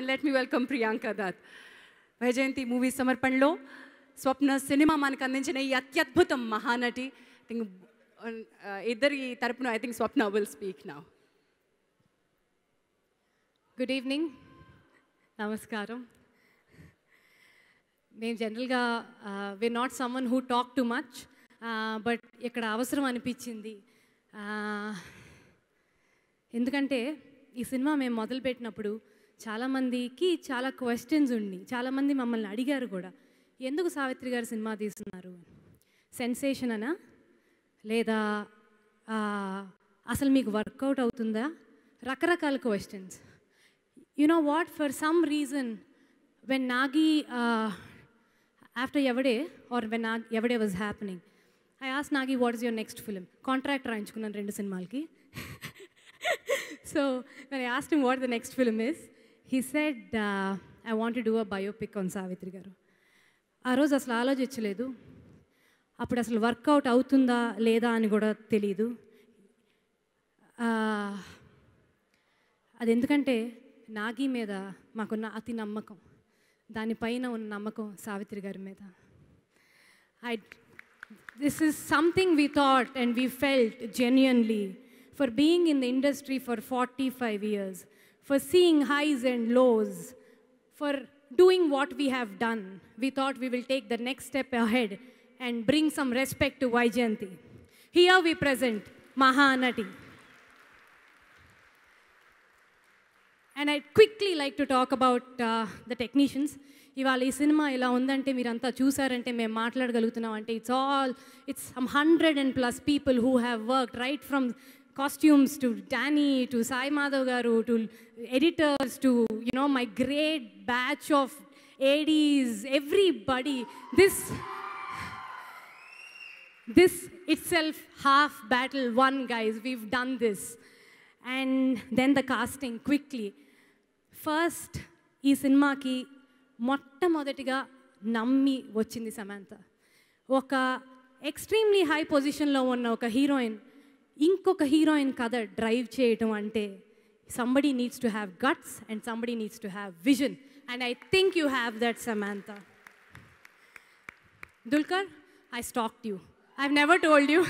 And let me welcome Priyanka Dutt Vyjayanthi movie సమర్పణలో Swapna cinema మనకు అందించిన ఈ అత్యద్భుతం మహానటి థింక్ ఇద్దరి తరపున I think Swapna will speak నా గుడ్ ఈవినింగ్ నమస్కారం మేము జనరల్గా we not someone who talk too much but ఇక్కడ అవసరం అనిపించింది ఎందుకంటే ఈ సినిమా మేము మొదలుపెట్టినప్పుడు చాలామందికి చాలా క్వశ్చన్స్ ఉండి చాలామంది మమ్మల్ని అడిగారు కూడా ఎందుకు సావిత్రి గారు సినిమా తీస్తున్నారు సెన్సేషన్ అనా లేదా అసలు మీకు వర్కౌట్ అవుతుందా రకరకాల questions you know what for some reason when Nagi after Yevade or when Nag Yevade was happening I ఆస్ Nagi what is your next film contract రాయించుకున్నాను రెండు సినిమాలకి so when I what the next film is he said I want do a biopic on Savitri garu ఆ రోజు అసలు ఆలోచించలేదు అప్పుడు అసలు వర్కౌట్ అవుతుందా లేదా అని కూడా తెలియదు అది ఎందుకంటే నాగి మీద మాకున్న అతి నమ్మకం దానిపైన ఉన్న నమ్మకం సావిత్రి గారి మీద I this is something we thought and we felt genuinely for being in the industry for forty five years for seeing highs and lows, for doing what we have done. We thought we will take the next step ahead and bring some respect to Vaijayanti. Here we present Mahanati. I'd quickly like to talk about uh, the technicians. ఇవాళ ఈ cinema ఇలా ఉందంటే మీరంతా చూసారంటే మేము మాట్లాడగలుగుతున్నాం అంటే it's all it's hundred and plus people who have work right from costumes to Danny, to Sai Madhav to editors, to, you know, my great batch of ADs, everybody. This, this itself half battle won, guys. We've done this. And then the casting, quickly. First ఈ సినిమాకి మొట్టమొదటిగా నమ్మి వచ్చింది సమంత ఒక extremely high పొజిషన్లో ఉన్న Oka heroine. ఇంకొక heroine కథ డ్రైవ్ చేయటం అంటే somebody needs to have guts and somebody needs to have vision and I think you have that Samantha Dulquer I stalked you I've never told you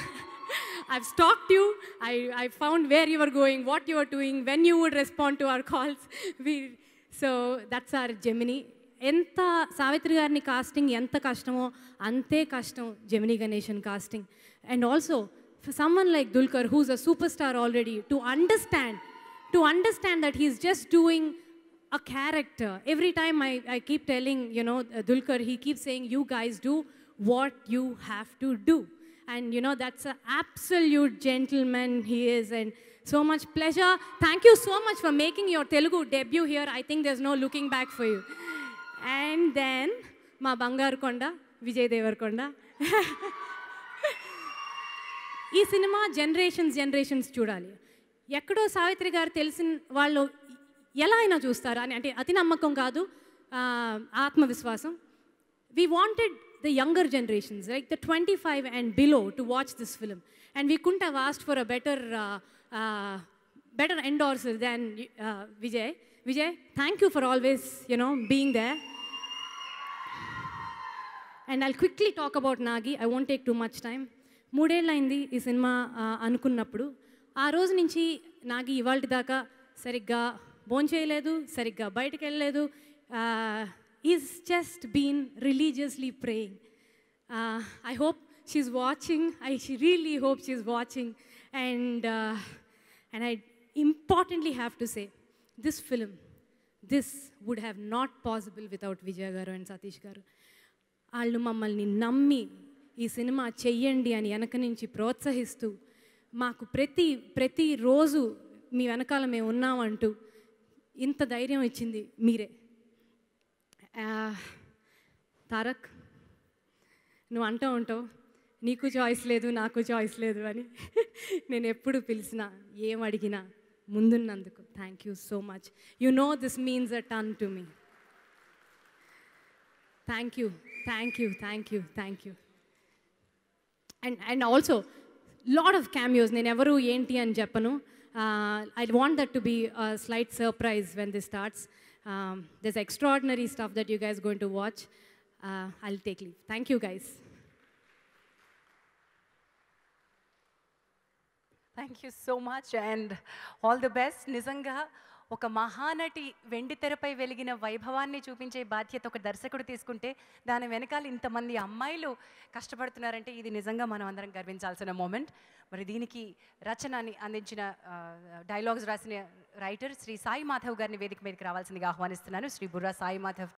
I've stalked you. I, I found where you were going, what you were doing, when you would respond to our calls. We, so that's our Gemini. ఎంత సావిత్రి గారిని casting ఎంత కష్టమో అంతే కష్టం Gemini Ganesan casting and also for someone like Dulkar, who's a superstar already, to understand, to understand that he's just doing a character. Every time I, I keep telling, you know, uh, Dulkar, he keeps saying, you guys do what you have to do. And, you know, that's an absolute gentleman he is. And so much pleasure. Thank you so much for making your Telugu debut here. I think there's no looking back for you. And then, Ma Bangar Konda, Vijay Devarkonda. ఈ సినిమా generations generations చూడాలి ఎక్కడో సావిత్రి గారు తెలిసిన వాళ్ళు ఎలా అయినా చూస్తారు అని అంటే అతి నమ్మకం కాదు ఆత్మవిశ్వాసం we wanted the younger generations like the twenty five and below to watch this film and we couldn't have asked for a better better endorse than Vijay Vijay thank you for always you know being there and I quickly talk about Nagi I want take too much time మూడేళ్ళైంది ఈ సినిమా అనుకున్నప్పుడు ఆ రోజు నుంచి నాకు ఇవాళ దాకా సరిగ్గా భోంచేయలేదు సరిగ్గా బయటకు వెళ్ళలేదు is just been religiously praying I hope she's watching I she really hope she's watching and and I importantly have to say this film this would have not possible without Vijay garu and Satish గారు వాళ్ళు మమ్మల్ని నమ్మి ఈ cinema చెయ్యండి అని వెనక నుంచి ప్రోత్సహిస్తూ మాకు ప్రతి ప్రతిరోజు మీ వెనకాల మేము ఉన్నామంటూ ఇంత ధైర్యం ఇచ్చింది మీరే తారక్ నువ్వు అంటూ ఉంటావు నీకు చాయిస్ లేదు నాకు చాయిస్ లేదు అని నేను ఎప్పుడు పిలిచినా ఏం అడిగినా ముందున్నందుకు thank you so much you know this means a ton to me thank you thank you thank you thank you And, also, a lot of cameos. Nenevaru Yenti and Japanu. Uh, I want that to be a slight surprise when this starts. Um, there's extraordinary stuff that you guys are going to watch. Uh, I'll take leave. Thank you, guys. Thank you so much, and all the best. Nizanga, ఒక మహానటి వెండి తెరపై వెలిగిన వైభవాన్ని చూపించే బాధ్యత ఒక దర్శకుడు తీసుకుంటే దాని వెనకాల ఇంతమంది అమ్మాయిలు కష్టపడుతున్నారంటే ఇది నిజంగా మనం అందరం గర్వించాల్సిన మూమెంట్ మరి దీనికి రచనని అందించిన డైలాగ్స్ రాసిన రైటర్ శ్రీ సాయి మాధవ్ గారిని వేదిక మీదకి రావాల్సిందిగా ఆహ్వానిస్తున్నాను శ్రీ బుర్రా సాయి మాధవ్